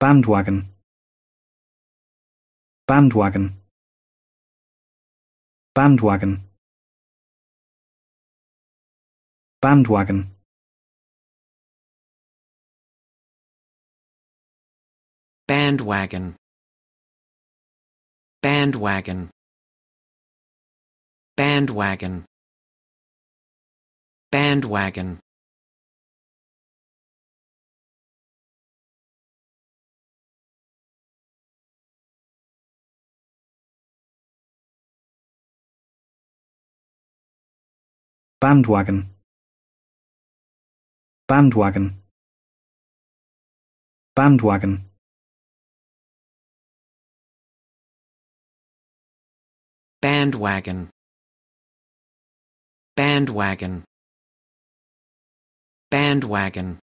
bandwagon bandwagon bandwagon bandwagon bandwagon bandwagon bandwagon bandwagon bandwagon bandwagon bandwagon bandwagon bandwagon bandwagon